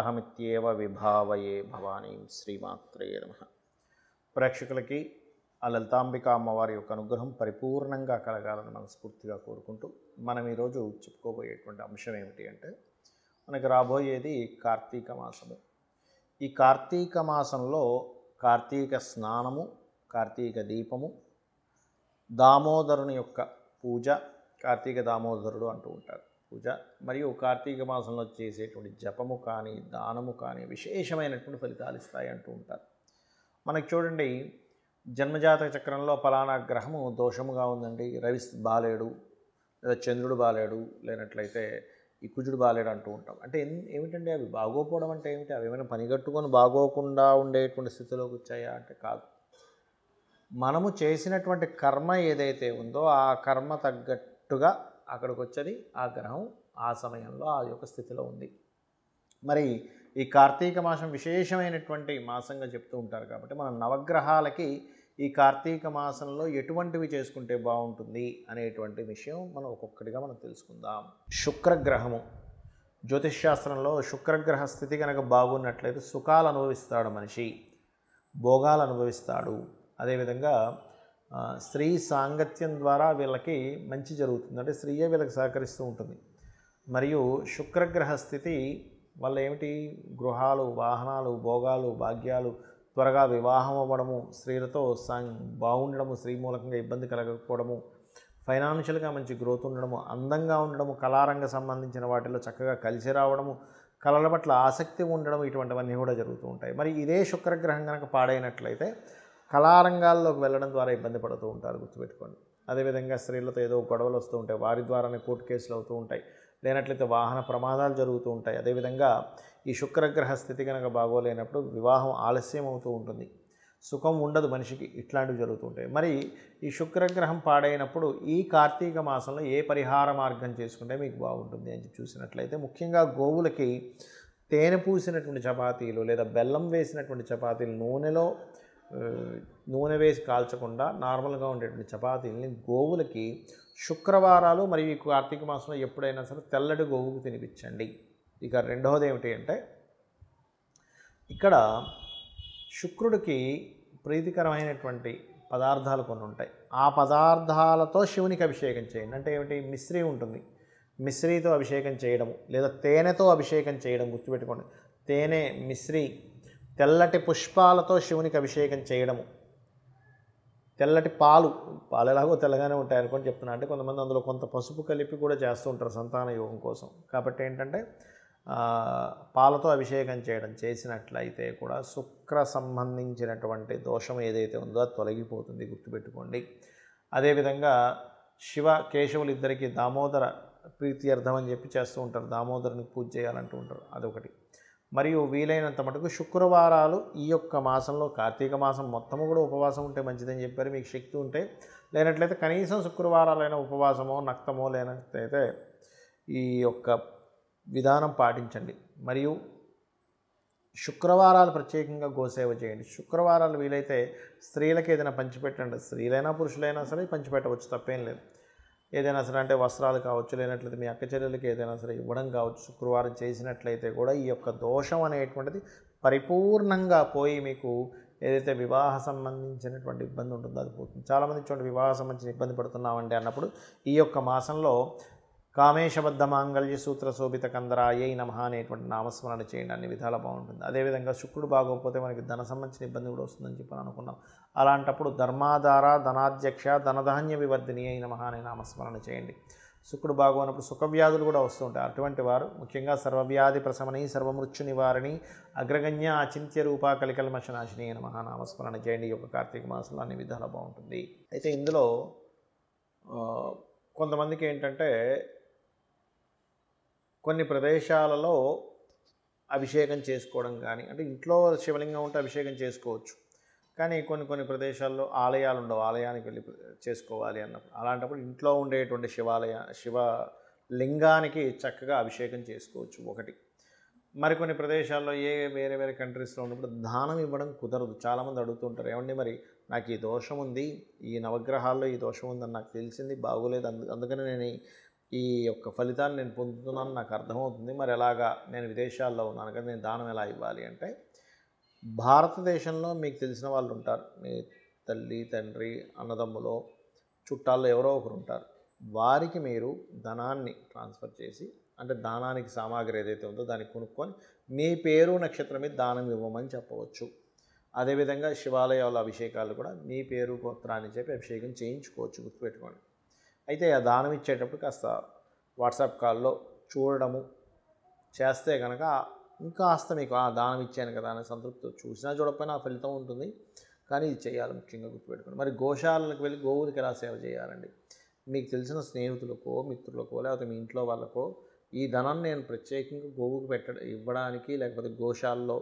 అహమిత్యేవ విభావయే భవానీ శ్రీమాత్రే నమ ప్రేక్షకులకి ఆ లలితాంబిక అమ్మవారి యొక్క అనుగ్రహం పరిపూర్ణంగా కలగాలని మనస్ఫూర్తిగా కోరుకుంటూ మనం ఈరోజు చెప్పుకోబోయేటువంటి అంశం ఏమిటి అంటే మనకి రాబోయేది కార్తీక మాసము ఈ కార్తీక మాసంలో కార్తీక స్నానము కార్తీక దీపము దామోదరుని యొక్క పూజ కార్తీక దామోదరుడు అంటూ ఉంటారు పూజ మరియు కార్తీక మాసంలో చేసేటువంటి జపము కానీ దానము కానీ విశేషమైనటువంటి ఫలితాలు ఇస్తాయి అంటూ ఉంటారు మనకు చూడండి జన్మజాతక చక్రంలో ఫలానా గ్రహము దోషముగా ఉందండి రవి బాలేడు లేదా చంద్రుడు బాలేడు లేనట్లయితే ఈ కుజుడు బాలేడు అంటూ ఉంటాం అంటే ఏమిటండి అవి బాగోపోవడం అంటే ఏమిటి అవి ఏమైనా పనిగట్టుకొని బాగోకుండా ఉండేటువంటి స్థితిలోకి వచ్చాయా అంటే కాదు మనము చేసినటువంటి కర్మ ఏదైతే ఉందో ఆ కర్మ తగ్గట్టుగా అక్కడికి వచ్చేది ఆ గ్రహం ఆ సమయంలో ఆ యొక్క స్థితిలో ఉంది మరి ఈ కార్తీక మాసం విశేషమైనటువంటి మాసంగా చెప్తూ ఉంటారు కాబట్టి మనం నవగ్రహాలకి ఈ కార్తీక మాసంలో ఎటువంటివి చేసుకుంటే బాగుంటుంది అనేటువంటి విషయం మనం ఒక్కొక్కటిగా మనం తెలుసుకుందాం శుక్రగ్రహము జ్యోతిష్శాస్త్రంలో శుక్రగ్రహ స్థితి కనుక బాగున్నట్లయితే సుఖాలు అనుభవిస్తాడు మనిషి భోగాలు అనుభవిస్తాడు అదేవిధంగా స్త్రీ సాంగత్యం ద్వారా వీళ్ళకి మంచి జరుగుతుంది అంటే స్త్రీయే వీళ్ళకి సహకరిస్తూ ఉంటుంది మరియు శుక్రగ్రహ స్థితి వల్ల ఏమిటి గృహాలు వాహనాలు భోగాలు భాగ్యాలు త్వరగా వివాహం అవ్వడము స్త్రీలతో సాంగ్ బాగుండడము స్త్రీ మూలకంగా ఇబ్బంది కలగకపోవడము ఫైనాన్షియల్గా మంచి గ్రోత్ ఉండడము అందంగా ఉండడము కళారంగ సంబంధించిన వాటిలో చక్కగా కలిసి రావడము కళల పట్ల ఆసక్తి ఉండడం ఇటువంటివన్నీ కూడా జరుగుతూ ఉంటాయి మరి ఇదే శుక్రగ్రహం కనుక పాడైనట్లయితే కళారంగాల్లోకి వెళ్ళడం ద్వారా ఇబ్బంది పడుతూ ఉంటారు గుర్తుపెట్టుకోండి అదేవిధంగా స్త్రీలతో ఏదో గొడవలు వస్తూ ఉంటాయి వారి ద్వారానే కోర్టు కేసులు అవుతూ ఉంటాయి లేనట్లయితే వాహన ప్రమాదాలు జరుగుతూ ఉంటాయి అదేవిధంగా ఈ శుక్రగ్రహ స్థితి కనుక బాగోలేనప్పుడు వివాహం ఆలస్యం అవుతూ ఉంటుంది సుఖం ఉండదు మనిషికి ఇట్లాంటివి జరుగుతుంటాయి మరి ఈ శుక్రగ్రహం పాడైనప్పుడు ఈ కార్తీక మాసంలో ఏ పరిహార మార్గం చేసుకుంటే మీకు బాగుంటుంది అని చూసినట్లయితే ముఖ్యంగా గోవులకి తేనె పూసినటువంటి చపాతీలు లేదా బెల్లం వేసినటువంటి చపాతీలు నూనెలో నూనె వేసి కాల్చకుండా నార్మల్గా ఉండేటువంటి చపాతీలని గోవులకి శుక్రవారాలు మరియు ఈ కార్తీక మాసంలో ఎప్పుడైనా సరే తెల్లటి గోవుకు తినిపించండి ఇక రెండవది ఏమిటి అంటే ఇక్కడ శుక్రుడికి ప్రీతికరమైనటువంటి పదార్థాలు కొన్ని ఉంటాయి ఆ పదార్థాలతో శివునికి అభిషేకం చేయండి అంటే ఏమిటి మిశ్రీ ఉంటుంది మిశ్రీతో అభిషేకం చేయడము లేదా తేనెతో అభిషేకం చేయడం గుర్తుపెట్టుకోండి తేనె మిశ్రీ తెల్లటి పుష్పాలతో శివునికి అభిషేకం చేయడము తెల్లటి పాలు పాలు ఎలాగో తెల్లగానే ఉంటాయి చెప్తున్నా అంటే కొంతమంది అందులో కొంత పసుపు కలిపి కూడా చేస్తూ ఉంటారు సంతాన యోగం కోసం కాబట్టి ఏంటంటే పాలతో అభిషేకం చేయడం చేసినట్లయితే కూడా శుక్ర సంబంధించినటువంటి దోషం ఏదైతే ఉందో అది తొలగిపోతుంది గుర్తుపెట్టుకోండి అదేవిధంగా శివ కేశవులు ఇద్దరికి దామోదర ప్రీతి అర్థం అని చెప్పి చేస్తూ ఉంటారు దామోదరుని పూజ చేయాలంటూ ఉంటారు అదొకటి మరియు వీలైనంత మటుకు శుక్రవారాలు ఈ యొక్క మాసంలో కార్తీక మాసం మొత్తము కూడా ఉపవాసం ఉంటే మంచిదని చెప్పారు మీకు శక్తి ఉంటే లేనట్లయితే కనీసం శుక్రవారాలైన ఉపవాసమో నక్తమో లేనట్లయితే ఈ యొక్క విధానం పాటించండి మరియు శుక్రవారాలు ప్రత్యేకంగా గోసేవ చేయండి శుక్రవారాలు వీలైతే స్త్రీలకు ఏదైనా పంచిపెట్టండి స్త్రీలైనా పురుషులైనా సరే పంచిపెట్టవచ్చు తప్పేం లేదు ఏదైనా సరే అంటే వస్త్రాలు కావచ్చు లేనట్లయితే మీ అక్క చెల్లెలకి ఏదైనా సరే ఇవ్వడం కావచ్చు శుక్రవారం చేసినట్లయితే కూడా ఈ యొక్క దోషం అనేటువంటిది పరిపూర్ణంగా పోయి మీకు ఏదైతే వివాహ సంబంధించినటువంటి ఇబ్బంది ఉంటుందో అది పోతుంది చాలామంది చూడండి వివాహ సంబంధించిన ఇబ్బంది పడుతున్నామండి అన్నప్పుడు ఈ యొక్క మాసంలో కామేశబద్ధ మాంగళ్య సూత్ర శోభిత కందరాయ నమ అనేటువంటి నామస్మరణ చేయండి అన్ని విధాలు బాగుంటుంది అదేవిధంగా శుక్రుడు బాగోకపోతే మనకి ధన సంబంధించిన ఇబ్బంది కూడా వస్తుందని చెప్పని అనుకున్నాం అలాంటప్పుడు ధర్మాధార ధనాధ్యక్ష ధనధాన్య వివర్ధిని అయి నమ అనే నామస్మరణ చేయండి శుక్రుడు బాగోనప్పుడు సుఖవ్యాధులు కూడా వస్తుంటాయి అటువంటి వారు ముఖ్యంగా సర్వవ్యాధి ప్రశమని సర్వమృత్యు నివారణి అగ్రగణ్య అచింత్య రూప కలికల్మశనాశిని అయిన మహానామస్మరణ చేయండి యొక్క కార్తీక మాసంలో అన్ని విధాలు బాగుంటుంది అయితే ఇందులో కొంతమందికి ఏంటంటే కొన్ని ప్రదేశాలలో అభిషేకం చేసుకోవడం కానీ అంటే ఇంట్లో శివలింగం ఉంటే అభిషేకం చేసుకోవచ్చు కానీ కొన్ని కొన్ని ప్రదేశాల్లో ఆలయాలు ఉండవు ఆలయానికి వెళ్ళి చేసుకోవాలి అన్నప్పుడు అలాంటప్పుడు ఇంట్లో ఉండేటువంటి శివాలయ శివ లింగానికి చక్కగా అభిషేకం చేసుకోవచ్చు ఒకటి మరికొన్ని ప్రదేశాల్లో ఏ వేరే వేరే కంట్రీస్లో ఉన్నప్పుడు దానం ఇవ్వడం కుదరదు చాలామంది అడుగుతుంటారు ఏమండి మరి నాకు ఈ దోషం ఉంది ఈ నవగ్రహాల్లో ఈ దోషం ఉందని నాకు తెలిసింది బాగోలేదు అందు అందుకని నేను ఈ యొక్క ఫలితాన్ని నేను పొందుతున్నాను నాకు అర్థమవుతుంది మరి ఎలాగా నేను విదేశాల్లో ఉన్నాను కదా నేను దానం ఎలా ఇవ్వాలి అంటే భారతదేశంలో మీకు తెలిసిన వాళ్ళు ఉంటారు మీ తల్లి తండ్రి అన్నదమ్ములో చుట్టాల్లో ఎవరో ఒకరు ఉంటారు వారికి మీరు ధనాన్ని ట్రాన్స్ఫర్ చేసి అంటే దానానికి సామాగ్రి ఏదైతే ఉందో దాన్ని కొనుక్కొని మీ పేరు నక్షత్రం మీద దానం ఇవ్వమని చెప్పవచ్చు అదేవిధంగా శివాలయాల అభిషేకాలు కూడా మీ పేరు గోత్రాన్ని చెప్పి అభిషేకం చేయించుకోవచ్చు గుర్తుపెట్టుకోండి అయితే ఆ దానం ఇచ్చేటప్పుడు కాస్త వాట్సాప్ కాల్లో చూడడము చేస్తే కనుక ఇంకాస్త మీకు ఆ దానం ఇచ్చాను కదా అనే సంతృప్తి చూసినా చూడకపోయినా ఫలితం ఉంటుంది కానీ ఇది చేయాలి ముఖ్యంగా గుర్తుపెట్టుకోండి మరి గోశాలకు వెళ్ళి గోవులకి ఎలా సేవ చేయాలండి మీకు తెలిసిన స్నేహితులకో మిత్రులకో లేకపోతే మీ ఇంట్లో వాళ్ళకో ఈ ధనాన్ని నేను ప్రత్యేకంగా గోవుకు పెట్ట ఇవ్వడానికి లేకపోతే గోశాలలో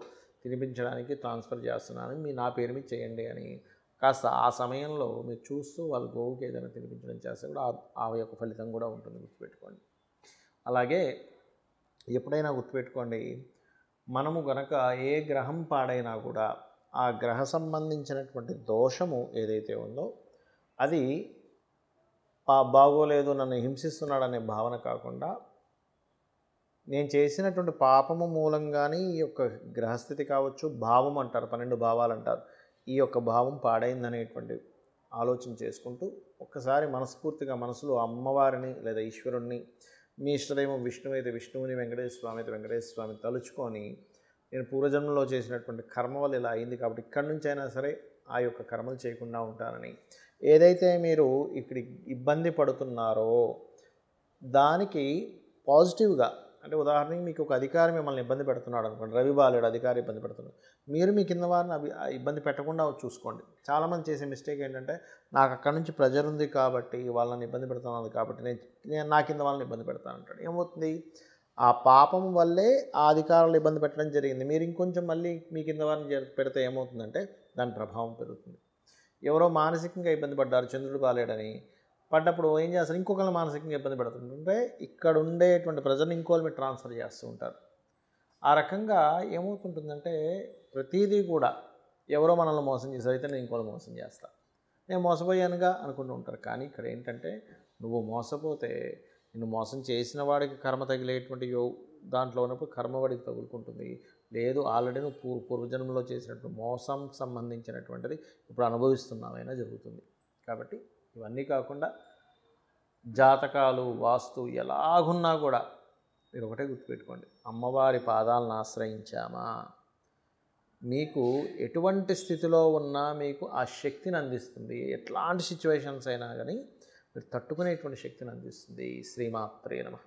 తినిపించడానికి ట్రాన్స్ఫర్ చేస్తున్నాను మీ నా పేరు మీద చేయండి అని కాస్త ఆ సమయంలో మీరు చూస్తూ వాళ్ళ గోవుకి ఏదైనా తినిపించడం చేస్తే కూడా ఆ యొక్క ఫలితం కూడా ఉంటుంది గుర్తుపెట్టుకోండి అలాగే ఎప్పుడైనా గుర్తుపెట్టుకోండి మనము గనక ఏ గ్రహం పాడైనా కూడా ఆ గ్రహ సంబంధించినటువంటి దోషము ఏదైతే ఉందో అది బాగోలేదు నన్ను హింసిస్తున్నాడనే భావన కాకుండా నేను చేసినటువంటి పాపము మూలంగానే ఈ యొక్క గ్రహస్థితి కావచ్చు భావం అంటారు పన్నెండు భావాలు అంటారు ఈ యొక్క భావం పాడైందనేటువంటి ఆలోచన చేసుకుంటూ ఒక్కసారి మనస్ఫూర్తిగా మనసులో అమ్మవారిని లేదా ఈశ్వరుణ్ణి మీ ఇష్టదేమో విష్ణువు అయితే విష్ణువుని వెంకటేశ్వర స్వామి అయితే వెంకటేశ్వర స్వామి తలుచుకొని నేను పూర్వజన్మలో చేసినటువంటి కర్మ వల్ల ఇలా అయింది కాబట్టి ఇక్కడి నుంచైనా సరే ఆ యొక్క కర్మలు చేయకుండా ఉంటానని ఏదైతే మీరు ఇక్కడ ఇబ్బంది పడుతున్నారో దానికి పాజిటివ్గా అంటే ఉదాహరణకి మీకు ఒక అధికారి మిమ్మల్ని ఇబ్బంది పెడుతున్నాడు అనుకోండి రవి బాలేడు అధికారి ఇబ్బంది పెడుతున్నాడు మీరు మీ కింద వారిని అభి ఇబ్బంది పెట్టకుండా చూసుకోండి చాలామంది చేసే మిస్టేక్ ఏంటంటే నాకు అక్కడ నుంచి ప్రెజర్ ఉంది కాబట్టి వాళ్ళని ఇబ్బంది పెడుతున్నాను కాబట్టి నేను నేను నా కింద వాళ్ళని ఇబ్బంది పెడతాను అంటాడు ఏమవుతుంది ఆ పాపం వల్లే ఆ అధికారులు ఇబ్బంది పెట్టడం జరిగింది మీరు ఇంకొంచెం మళ్ళీ మీ కింద వారిని పెడితే ఏమవుతుందంటే దాని ప్రభావం పెరుగుతుంది ఎవరో మానసికంగా ఇబ్బంది పడ్డారు చంద్రుడు బాలేడని పడ్డప్పుడు ఏం చేస్తారు ఇంకొకరిని మానసికంగా ఇబ్బంది పెడుతుంటే ఇక్కడ ఉండేటువంటి ప్రజలను ఇంకోళ్ళు మీరు ట్రాన్స్ఫర్ చేస్తూ ఉంటారు ఆ రకంగా ఏమవుతుంటుందంటే ప్రతిదీ కూడా ఎవరో మనల్ని మోసం చేశారు అయితే నేను ఇంకోళ్ళు మోసం చేస్తాను నేను మోసపోయానుగా అనుకుంటూ ఉంటారు కానీ ఇక్కడ ఏంటంటే నువ్వు మోసపోతే నిన్ను మోసం చేసిన వాడికి కర్మ తగిలేటువంటి యో దాంట్లో ఉన్నప్పుడు కర్మ వాడికి తగులుకుంటుంది లేదు ఆల్రెడీ నువ్వు పూర్వ పూర్వజన్మలో చేసినట్టు మోసం సంబంధించినటువంటిది ఇప్పుడు అనుభవిస్తున్నామైనా జరుగుతుంది కాబట్టి ఇవన్నీ కాకుండా జాతకాలు వాస్తు ఎలాగున్నా కూడా మీరు ఒకటే గుర్తుపెట్టుకోండి అమ్మవారి పాదాలను ఆశ్రయించామా మీకు ఎటువంటి స్థితిలో ఉన్నా మీకు ఆ శక్తిని అందిస్తుంది ఎట్లాంటి సిచ్యువేషన్స్ అయినా కానీ మీరు తట్టుకునేటువంటి శక్తిని అందిస్తుంది శ్రీమాత్రే నమ